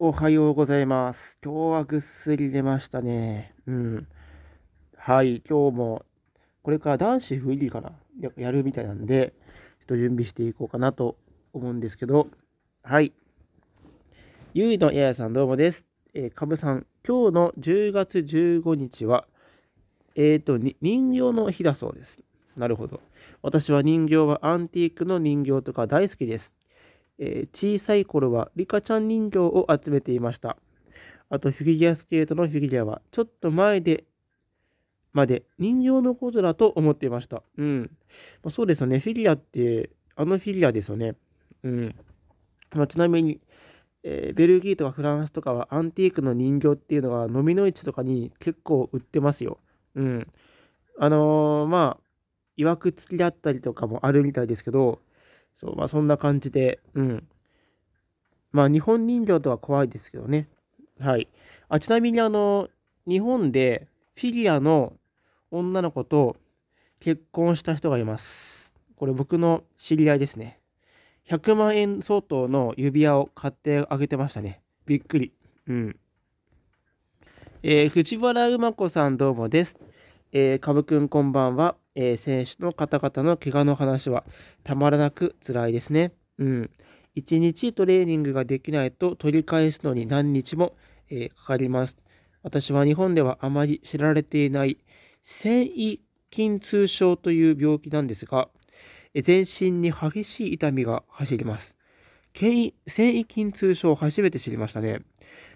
おはようございます。今日はぐっすり寝ましたね。うん。はい、今日も、これから男子フリーかなややるみたいなんで、ちょっと準備していこうかなと思うんですけど、はい。ゆいのややさんどうもです。えー、かぶさん、今日の10月15日は、えっ、ー、と、人形の日だそうです。なるほど。私は人形はアンティークの人形とか大好きです。えー、小さい頃はリカちゃん人形を集めていました。あとフィギュアスケートのフィギュアはちょっと前でまで人形のことだと思っていました。うん。まあ、そうですよね。フィギュアって、あのフィギュアですよね。うん。まあ、ちなみに、えー、ベルギーとかフランスとかはアンティークの人形っていうのが飲みの市とかに結構売ってますよ。うん。あのー、まあ、いわくつきだったりとかもあるみたいですけど、そう、まあそんな感じで、うん。まあ日本人形とは怖いですけどね。はい。あ、ちなみにあの、日本でフィギュアの女の子と結婚した人がいます。これ僕の知り合いですね。100万円相当の指輪を買ってあげてましたね。びっくり。うん。えー、藤原うま子さんどうもです。えー、かぶくんこんばんは、えー、選手の方々の怪我の話はたまらなく辛いですね。うん。1日トレーニングができないと取り返すのに何日も、えー、かかります。私は日本ではあまり知られていない繊維筋痛症という病気なんですが、全身に激しい痛みが走ります。繊維筋痛症を初めて知りましたね。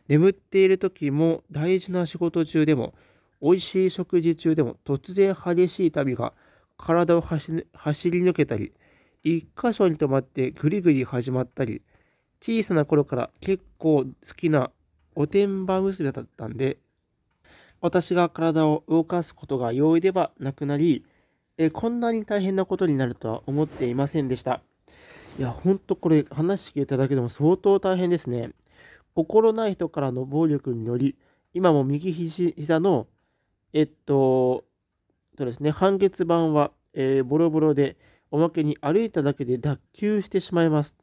眠っている時も大事な仕事中でも美味しい食事中でも突然激しい痛みが体を走り抜けたり、一箇所に止まってぐりぐり始まったり、小さな頃から結構好きなおてんば娘だったんで、私が体を動かすことが容易ではなくなり、えこんなに大変なことになるとは思っていませんでした。いや、ほんとこれ話し聞いただけでも相当大変ですね。心ない人からの暴力により、今も右肘膝のえっと、そうですね、判決版は、えー、ボロボロで、おまけに歩いただけで脱臼してしまいます。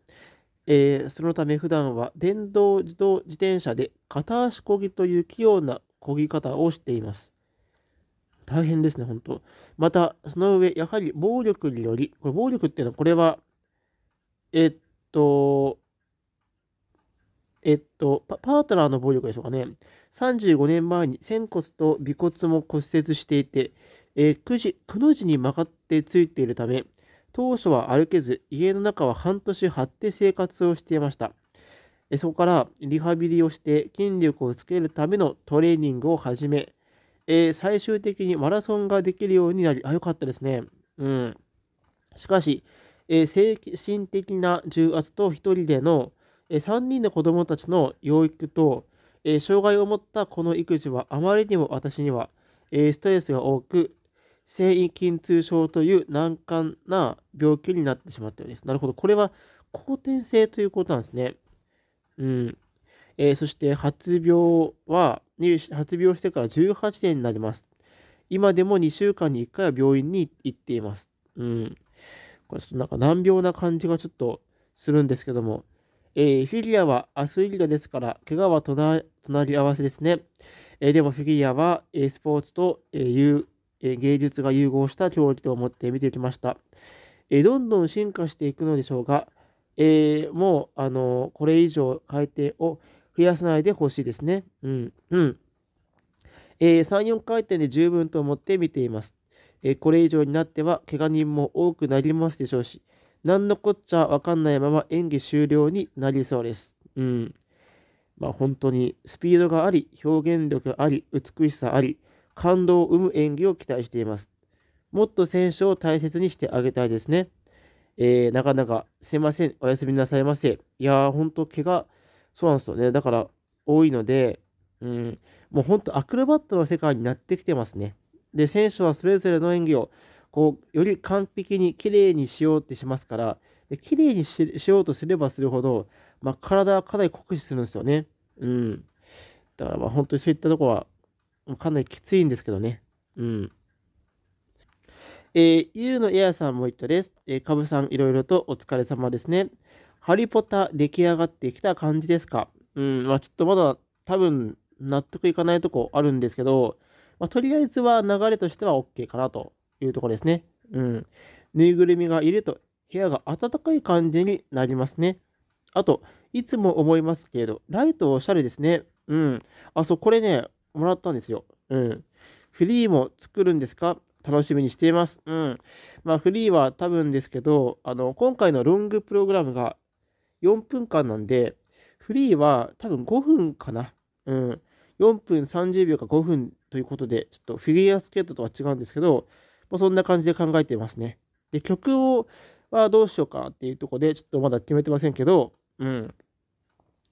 えー、そのため普段は電動自動自転車で片足こぎという器用なこぎ方をしています。大変ですね、本当。また、その上、やはり暴力により、これ暴力っていうのは、これは、えっと、えっとパ、パートナーの暴力でしょうかね。35年前に仙骨と尾骨も骨折していて、えー、くじくの字に曲がってついているため、当初は歩けず、家の中は半年張って生活をしていました。えそこからリハビリをして筋力をつけるためのトレーニングを始め、えー、最終的にマラソンができるようになり、あ、よかったですね。うん。しかし、えー、精神的な重圧と一人での、え3人の子どもたちの養育と、え障害を持ったこの育児はあまりにも私には、えストレスが多く、繊維筋痛症という難関な病気になってしまったようです。なるほど。これは後天性ということなんですね。うん。えー、そして発病は、発病してから18年になります。今でも2週間に1回は病院に行っています。うん。これちょっとなんか難病な感じがちょっとするんですけども、えー、フィギュアはアスリートですから、怪我は隣り合わせですね。えー、でもフィギュアは、えスポーツと、えーえ芸術が融合した競技と思って見てきました。えどんどん進化していくのでしょうが、えもう、あのこれ以上改定を増やさないでほしいですね。うん。うん。えー、3、4回転で十分と思って見ています。えー、これ以上になっては、怪我人も多くなりますでしょうし、何のこっちゃわかんないまま演技終了になりそうです。うん。まあ本当にスピードがあり、表現力あり、美しさあり、感動を生む演技を期待しています。もっと選手を大切にしてあげたいですね。えー、なかなかすいません。おやすみなさいませ。いやー、ほんと怪我、そうなんですよね。だから多いので、うん、もうほんとアクロバットの世界になってきてますね。で、選手はそれぞれの演技をこうより完璧に綺麗にしようってしますから綺麗にしようとすればするほど、まあ、体はかなり酷使するんですよね。うん。だからまあ本当にそういったとこはかなりきついんですけどね。うん。えー、ゆうのエアさんも言ったです。えー、かぶさんいろいろとお疲れ様ですね。ハリポタ出来上がってきた感じですかうん、まあちょっとまだ多分納得いかないとこあるんですけど、まあ、とりあえずは流れとしては OK かなというところですね。うん。ぬいぐるみがいると部屋が暖かい感じになりますね。あと、いつも思いますけれど、ライトおしゃれですね。うん。あ、そう、これね、もらったんですよ。うん。フリーも作るんですか楽しみにしています。うん。まあ、フリーは多分ですけど、あの、今回のロングプログラムが4分間なんで、フリーは多分5分かな。うん。4分30秒か5分ということで、ちょっとフィギュアスケートとは違うんですけど、まあ、そんな感じで考えてますね。で、曲をはどうしようかっていうとこで、ちょっとまだ決めてませんけど、うん。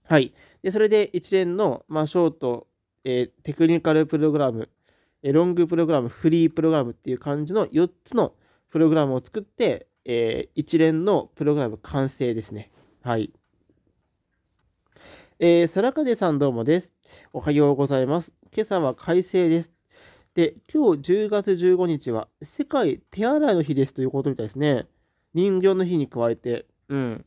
はい。で、それで一連の、まあ、ショート、えー、テクニカルプログラム、えー、ロングプログラム、フリープログラムっていう感じの4つのプログラムを作って、えー、一連のプログラム完成ですね。はい。えー、空風さんどうもです。おはようございます。今朝は快晴です。で、今日10月15日は世界手洗いの日ですということみたいですね。人形の日に加えて、うん。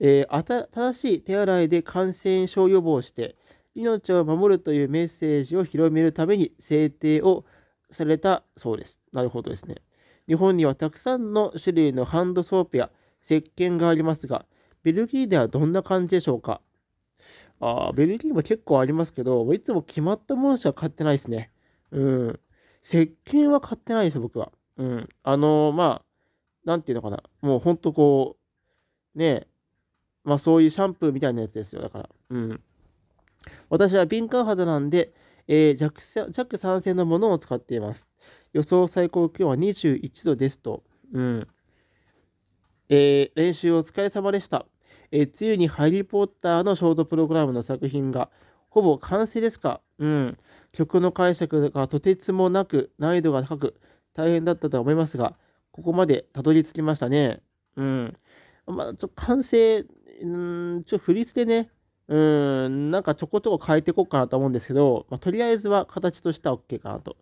えー、正しい手洗いで感染症予防して、命を守るというメッセージを広めるために制定をされたそうです。なるほどですね。日本にはたくさんの種類のハンドソープや石鹸がありますが、ベルギーではどんな感じでしょうかあベルギーも結構ありますけど、いつも決まったものしか買ってないですね。うん。石鹸は買ってないですよ、僕は。うん。あのー、まあ、なんていうのかな。もうほんとこう、ねまあそういうシャンプーみたいなやつですよ、だから。うん。私は敏感肌なんで、えー、弱弱酸性のものを使っています。予想最高気温は21度ですと。うん。えー、練習お疲れ様でした。えー、梅雨にハリー・ポッターのショートプログラムの作品がほぼ完成ですかうん。曲の解釈がとてつもなく難易度が高く大変だったとは思いますが、ここまでたどり着きましたね。うん。まあ、ちょ完成、うん、ちょ、振り付けね、うん、なんかちょこちょこ変えていこうかなと思うんですけど、まあ、とりあえずは形としては OK かなと。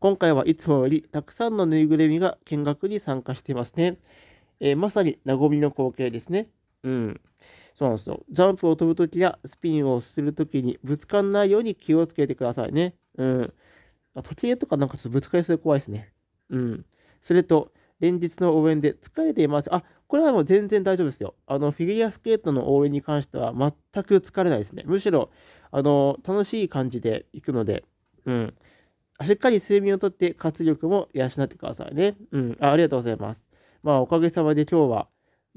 今回はいつもよりたくさんのぬいぐるみが見学に参加していますね。えー、まさに和みの光景ですね。うん。そうなんですよ。ジャンプを飛ぶときやスピンをするときにぶつかんないように気をつけてくださいね。うん。時計とかなんかちょっとぶつかりそうで怖いですね。うん。それと、連日の応援で疲れています。あ、これはもう全然大丈夫ですよ。あの、フィギュアスケートの応援に関しては全く疲れないですね。むしろ、あの、楽しい感じで行くので、うん。しっかり睡眠をとって活力も養ってくださいね。うん。あありがとうございます。まあ、おかげさまで今日は、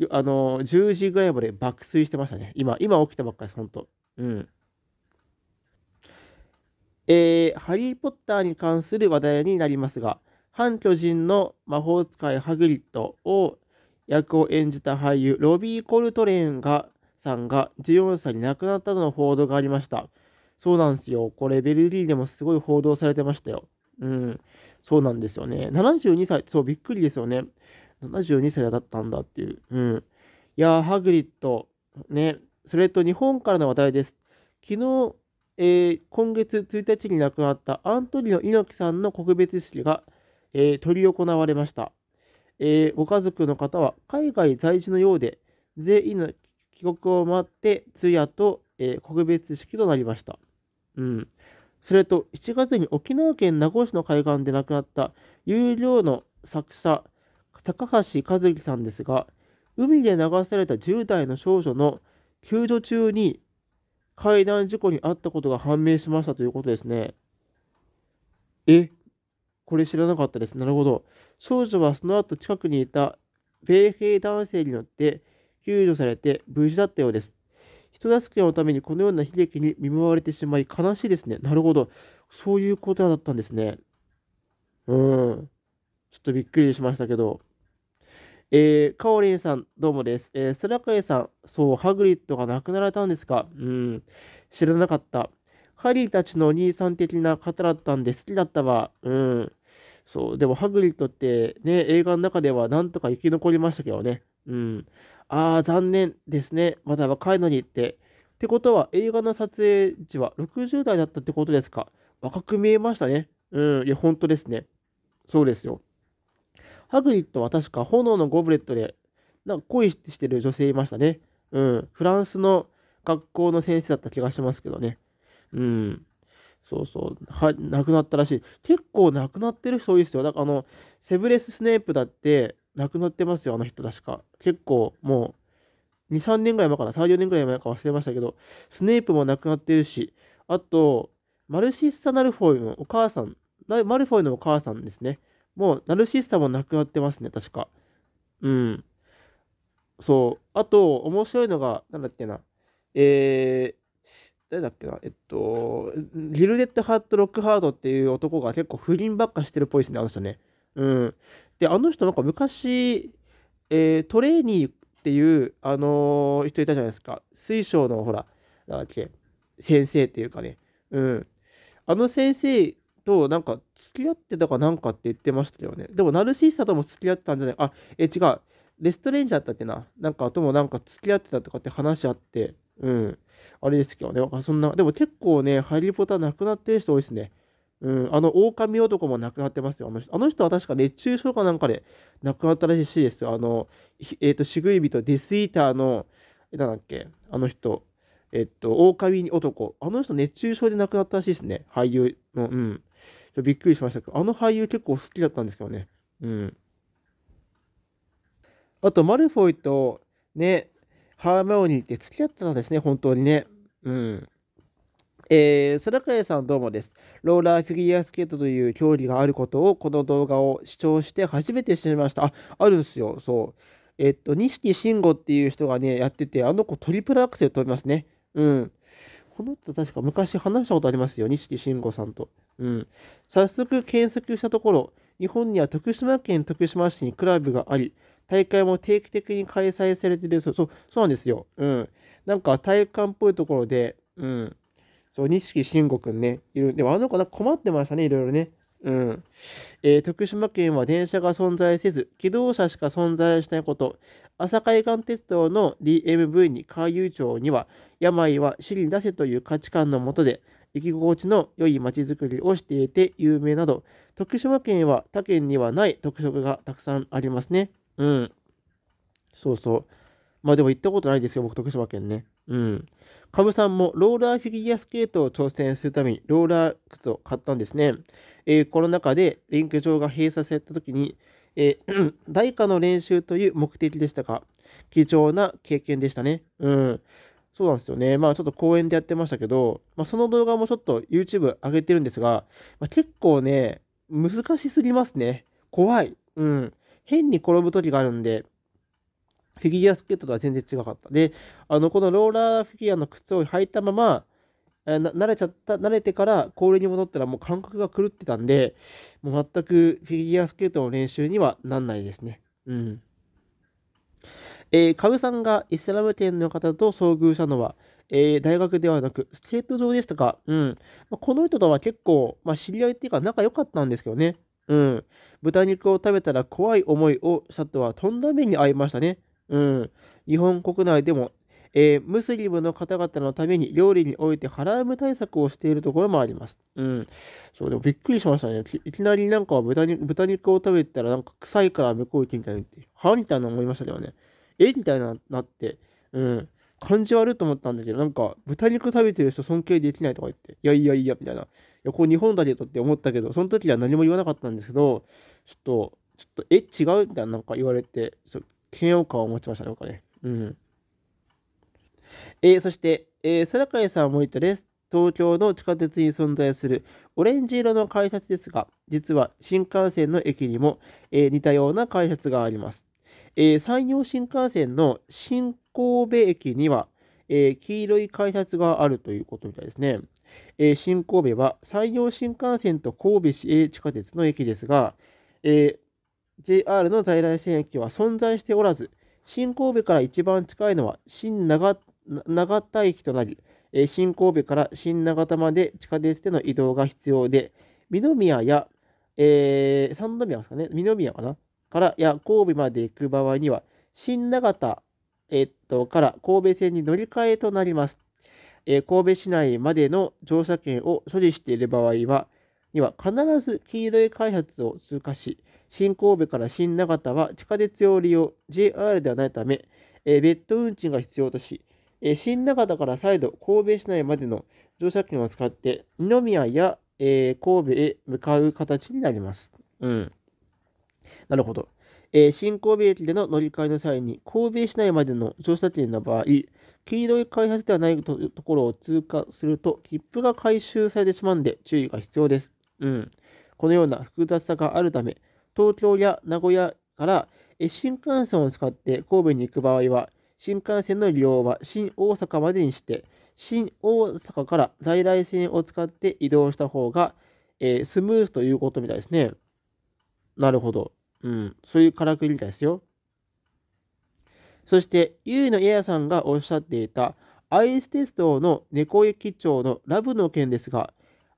あの、10時ぐらいまで爆睡してましたね。今、今起きたばっかりです、本当うん。えー、ハリー・ポッターに関する話題になりますが、反巨人の魔法使いハグリッドを役を演じた俳優ロビー・コルトレーンがさんが14歳に亡くなったとの報道がありました。そうなんですよ。これ、ベルギーでもすごい報道されてましたよ。うん。そうなんですよね。72歳、そう、びっくりですよね。72歳だったんだっていう。うん。いやー、ハグリッド、ね。それと日本からの話題です。昨日、えー、今月1日に亡くなったアントニオ猪木さんの告別式が、えー、執り行われました、えー、ご家族の方は海外在住のようで、全員の帰国を待って、通夜と、え告別式となりました。うん。それと、7月に沖縄県名護市の海岸で亡くなった有料の作者、高橋和樹さんですが、海で流された10代の少女の救助中に階段事故に遭ったことが判明しましたということですね。え、これ知らなかったです。なるほど。少女はその後近くにいた米兵男性によって救助されて無事だったようです。人助けのためにこのような悲劇に見舞われてしまい悲しいですね。なるほど。そういうことだったんですね。うん。ちょっとびっくりしましたけど。えー、かおりんさん、どうもです。えー、スラカエさん、そう、ハグリッドが亡くなられたんですかうん、知らなかった。ハリーたちのお兄さん的な方だったんで好きだったわ。うん。そう、でもハグリッドってね、映画の中ではなんとか生き残りましたけどね。うん。ああ、残念ですね。まだ若いのにって。ってことは、映画の撮影時は60代だったってことですか若く見えましたね。うん、いや、本当ですね。そうですよ。ハグリッドは確か炎のゴブレットで、なんか恋してる女性いましたね。うん。フランスの学校の先生だった気がしますけどね。うん。そうそう。は、亡くなったらしい。結構亡くなってる人多いですよ。だからあの、セブレス・スネープだって亡くなってますよ、あの人確か。結構もう、2、3年ぐらい前かな、3、4年ぐらい前か忘れましたけど、スネープも亡くなってるし、あと、マルシッサ・ナルフォイのお母さん、マルフォイのお母さんですね。もうナルシスタもなくなってますね、確か。うん。そう。あと、面白いのが、なんだっけな。えー、誰だっけな。えっと、ギルデッド・ハート・ロックハードっていう男が結構不倫ばっかしてるっぽいですね、あの人ね。うん。で、あの人なんか昔、えー、トレーニーっていう、あのー、人いたじゃないですか。水晶のほら、なんだっけ、先生っていうかね。うん。あの先生となんか付き合ってたかなんかって言ってましたどね。でもナルシストとも付き合ってたんじゃないあ、え、違う。レストレンジだったっけななんかともなんか付き合ってたとかって話あって、うん。あれですけどね。そんな、でも結構ね、ハリー・ポッター亡くなってる人多いですね。うん、あの、狼男も亡くなってますよ。あの人あの人は確か熱中症かなんかで亡くなったらしいですよ。あの、えっ、ー、と、シグイビとデスイーターの、え、なんだっけ、あの人、えっと、オオカミ男。あの人熱中症で亡くなったらしいですね。俳優の、うん。ちょびっくりしましたけど、あの俳優結構好きだったんですけどね。うん。あと、マルフォイと、ね、ハーマオニーって付き合ってたんですね、本当にね。うん。えー、定川さんどうもです。ローラーフィギュアスケートという競技があることを、この動画を視聴して初めて知りました。あ、あるんですよ、そう。えっと、錦慎吾っていう人がね、やってて、あの子トリプルアクセル飛びますね。うん。この人確か昔話したことありますよ。錦慎吾さんと。うん。早速検索したところ、日本には徳島県徳島市にクラブがあり、大会も定期的に開催されているそう、そう、なんですよ。うん。なんか体育館っぽいところで、うん。そう、錦慎吾くんね、いる。でもあの子なんか困ってましたね、いろいろね。うん。えー、徳島県は電車が存在せず、気動車しか存在しないこと、朝海岸鉄道の DMV に海遊町には、病は死に出せという価値観のもとで、生き心地の良い街づくりをしていて有名など、徳島県は他県にはない特色がたくさんありますね。うん。そうそう。まあでも行ったことないですよ、僕、徳島県ね。うん。かぶさんもローラーフィギュアスケートを挑戦するためにローラー靴を買ったんですね。えー、コロナ禍でリンクが閉鎖された時に、えー、大化の練習という目的でしたか貴重な経験でしたね。うん。そうなんですよね。まあちょっと公演でやってましたけど、まあ、その動画もちょっと YouTube 上げてるんですが、まあ、結構ね、難しすぎますね。怖い。うん。変に転ぶ時があるんで、フィギュアスケートとは全然違かった。で、あの、このローラーフィギュアの靴を履いたまま、慣れちゃった、慣れてから氷に戻ったらもう感覚が狂ってたんで、もう全くフィギュアスケートの練習にはなんないですね。うん。えー、カブさんがイスラム圏の方と遭遇したのは、えー、大学ではなく、スケート場でしたかうん。まあ、この人とは結構、まあ、知り合いっていうか仲良かったんですけどね。うん。豚肉を食べたら怖い思いをしたとはとんだ目に遭いましたね。うん。日本国内でもえー、ムスリムの方々のために料理においてハラーム対策をしているところもあります。うん。そう、でもびっくりしましたね。いきなりなんか豚豚肉を食べたらなんか臭いから向こう行きみたいにって、はみたいな思いましたけどね。えみたいななって、うん。感じ悪いと思ったんだけど、なんか、豚肉食べてる人尊敬できないとか言って、いやいやいや、みたいな。いや、こう日本だけどって思ったけど、その時は何も言わなかったんですけど、ちょっと、ちょっと、え、違うみたいななんか言われて、そう嫌悪感を持ちましたね、僕はね。うん。えー、そして、えー、空海さんも言ったです。東京の地下鉄に存在するオレンジ色の改札ですが、実は新幹線の駅にも、えー、似たような改札があります。えー、山陽新幹線の新神戸駅には、えー、黄色い改札があるということみたいですね。えー、新神戸は山陽新幹線と神戸市営地下鉄の駅ですが、え JR の在来線駅は存在しておらず、新神戸から一番近いのは新長長田駅となり、新神戸から新長田まで地下鉄での移動が必要で、二宮や、えー、三宮ですかね、二宮かなからや神戸まで行く場合には、新長田、えっと、から神戸線に乗り換えとなります。えー、神戸市内までの乗車券を所持している場合は、には必ず黄色い開発を通過し、新神戸から新長田は地下鉄を利用、JR ではないため、えー、別途運賃が必要とし、えー、新中田から再度神戸市内までの乗車券を使って二宮や、えー、神戸へ向かう形になります。うん。なるほど。えー、新神戸駅での乗り換えの際に神戸市内までの乗車券の場合、黄色い改札ではないところを通過すると切符が回収されてしまうんで注意が必要です。うん。このような複雑さがあるため、東京や名古屋から新幹線を使って神戸に行く場合は、新幹線の利用は新大阪までにして、新大阪から在来線を使って移動した方が、えー、スムーズということみたいですね。なるほど。うん。そういうからくりみたいですよ。そして、ゆいのエアさんがおっしゃっていた、アイス鉄道の猫駅町のラブの件ですが、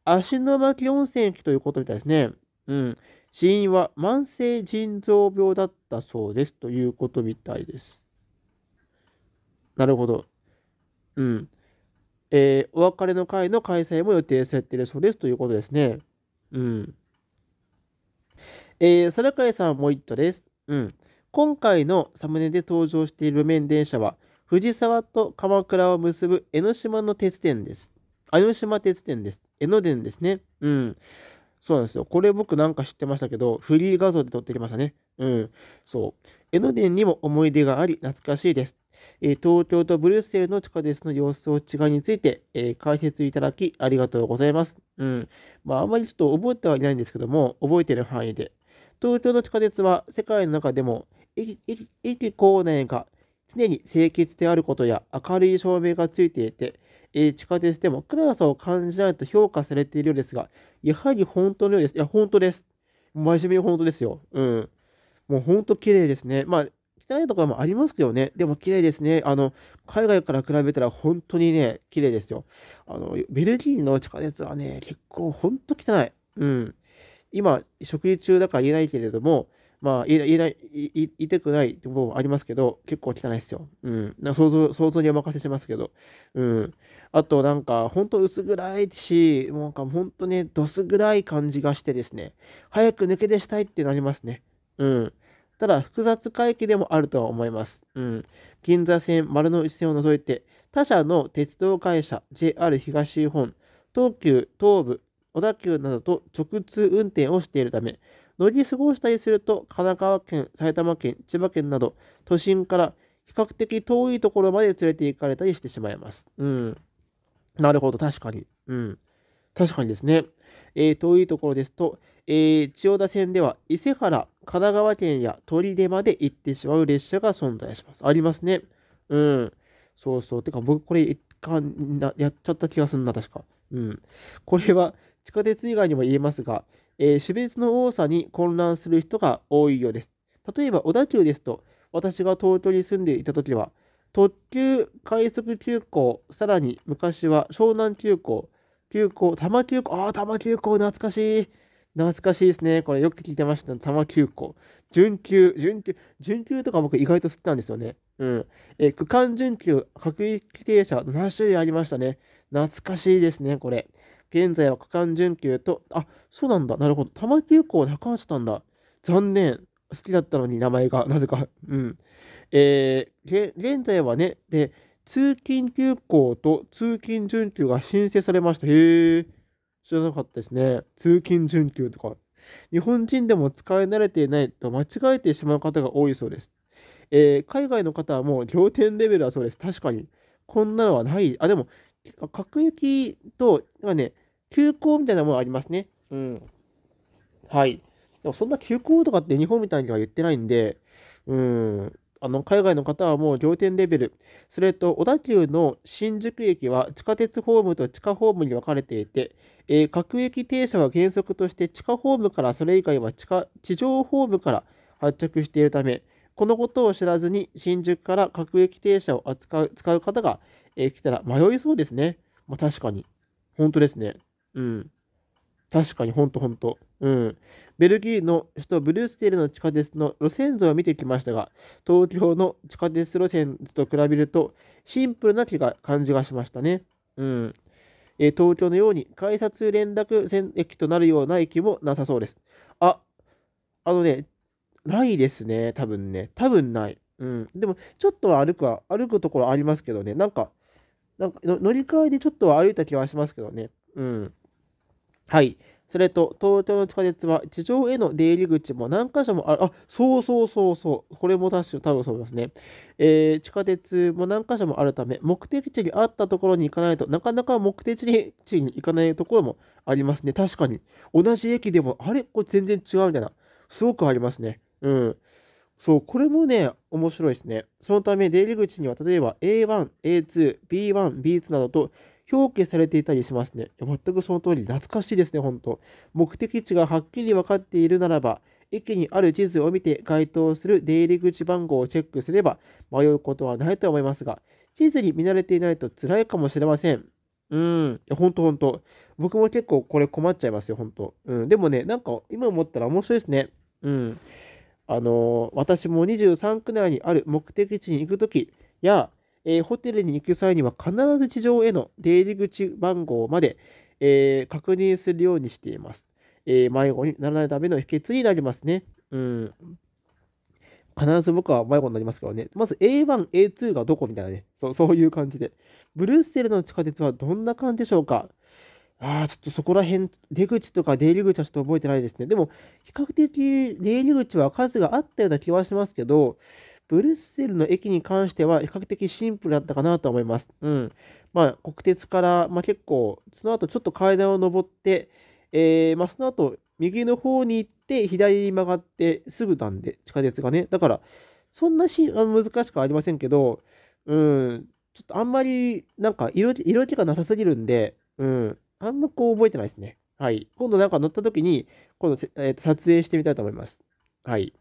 足の巻温泉駅ということみたいですね。うん。死因は慢性腎臓病だったそうですということみたいです。なるほど。うん。えー、お別れの会の開催も予定されているそうですということですね。うん。えー、皿会さんもう一度です。うん。今回のサムネで登場している路面電車は、藤沢と鎌倉を結ぶ江ノ島の鉄電です。江ノ島鉄電です。江ノ電ですね。うん。そうなんですよ。これ僕なんか知ってましたけど、フリー画像で撮ってきましたね。うん。そう。江ノ電にも思い出があり、懐かしいです。え東京とブルッセルの地下鉄の様子を違いについて、え解説いただきありがとうございます。うん。まあ、あんまりちょっと覚えてはいないんですけども、覚えてる範囲で。東京の地下鉄は世界の中でも駅駅構内が常に清潔であることや明るい照明がついていて、えー、地下鉄でも暗さを感じないと評価されているようですが、やはり本当のようです。いや、本当です。真面目に本当ですよ。うん。もうほんと綺麗ですね。まあ、汚いところもありますけどね、でも綺麗ですね。あの、海外から比べたら本当にね、綺麗ですよ。あの、ベルギーの地下鉄はね、結構ほんと汚い。うん。今、食事中だから言えないけれども、まあ、言えない、言いたくない部分もありますけど、結構汚いですよ。うん。な想像、想像にお任せしますけど。うん。あと、なんか、ほんと薄暗いし、もうなんか、ほんとね、どす暗い感じがしてですね、早く抜け出したいってなりますね。うん。ただ、複雑回帰でもあるとは思います。うん。銀座線、丸の内線を除いて、他社の鉄道会社、JR 東日本、東急、東武、小田急などと直通運転をしているため、乗り過ごしたりすると、神奈川県、埼玉県、千葉県など、都心から比較的遠いところまで連れて行かれたりしてしまいます。うん。なるほど、確かに。うん。確かにですね。えー、遠いところですと、えー、千代田線では伊勢原、神奈川県や取手まで行ってしまう列車が存在します。ありますね。うん。そうそう。てか、僕これ一回やっちゃった気がすんな、確か。うん。これは地下鉄以外にも言えますが、えー、種別の多さに混乱する人が多いようです。例えば、小田急ですと、私が東京に住んでいた時は、特急、快速急行、さらに昔は湘南急行、急行、多摩急行、ああ、多摩急行懐かしい。懐かしいですね。これよく聞いてました。玉9個。準急、準急、準急とか僕意外と吸ったんですよね。うん。え、区間準急、各駅停車7種類ありましたね。懐かしいですね、これ。現在は区間準急と、あ、そうなんだ。なるほど。玉9個なくなっちたんだ。残念。好きだったのに名前が、なぜか。うん。えー、現在はね、で、通勤急行と通勤準急が申請されました。へえ。知らなかったですね。通勤準急とか。日本人でも使い慣れていないと間違えてしまう方が多いそうです。えー、海外の方はもう仰天レベルだそうです。確かに。こんなのはない。あ、でも、各駅と、なんかね、休校みたいなものありますね。うん。はい。でもそんな休校とかって日本みたいには言ってないんで、うん。あの海外の方はもう仰天レベル。それと、小田急の新宿駅は地下鉄ホームと地下ホームに分かれていて、えー、各駅停車は原則として地下ホームからそれ以外は地下地上ホームから発着しているため、このことを知らずに新宿から各駅停車を扱う使う方が、えー、来たら迷いそうですね。まあ、確かに。本当ですね。うん。確かに、ほんとほんと。うん。ベルギーの首都ブルーステルの地下鉄の路線図を見てきましたが、東京の地下鉄路線図と比べると、シンプルな気が感じがしましたね。うん。えー、東京のように改札連絡線駅となるような駅もなさそうです。あ、あのね、ないですね、多分ね。多分ない。うん。でも、ちょっとは歩くは、歩くところありますけどね、なんか、なんか乗り換えでちょっとは歩いた気はしますけどね。うん。はい。それと、東京の地下鉄は地上への出入り口も何箇所もある。あ、そうそうそうそう。これも確か多分そうですね、えー、地下鉄も何箇所もあるため、目的地にあったところに行かないとなかなか目的地に行かないところもありますね。確かに。同じ駅でも、あれこれ全然違うみたいな。すごくありますね。うん。そう、これもね、面白いですね。そのため、出入り口には例えば A1、A2、B1、B2 などと表記されていたりしますね。全くその通り、懐かしいですね、本当目的地がはっきり分かっているならば、駅にある地図を見て該当する出入り口番号をチェックすれば迷うことはないと思いますが、地図に見慣れていないと辛いかもしれません。うん。ほんとほんと。僕も結構これ困っちゃいますよ、ほんと。うん。でもね、なんか今思ったら面白いですね。うん。あのー、私も23区内にある目的地に行くときや、えー、ホテルに行く際には必ず地上への出入り口番号まで、えー、確認するようにしています。えー、迷子にならないための秘訣になりますね。うん。必ず僕は迷子になりますからね。まず A1、A2 がどこみたいなね。そうそういう感じで。ブルーステルの地下鉄はどんな感じでしょうかああ、ちょっとそこら辺、出口とか出入り口はちょっと覚えてないですね。でも、比較的出入り口は数があったような気はしますけど、ブルッセルの駅に関しては比較的シンプルだったかなと思います。うん。まあ、国鉄から、まあ、結構、その後ちょっと階段を上って、えー、まあ、その後、右の方に行って、左に曲がって、すぐなんで、地下鉄がね。だから、そんなしは難しくありませんけど、うん、ちょっとあんまり、なんか色、色気がなさすぎるんで、うん、あんまこう覚えてないですね。はい。今度なんか乗った時に、今度、えー、と撮影してみたいと思います。はい。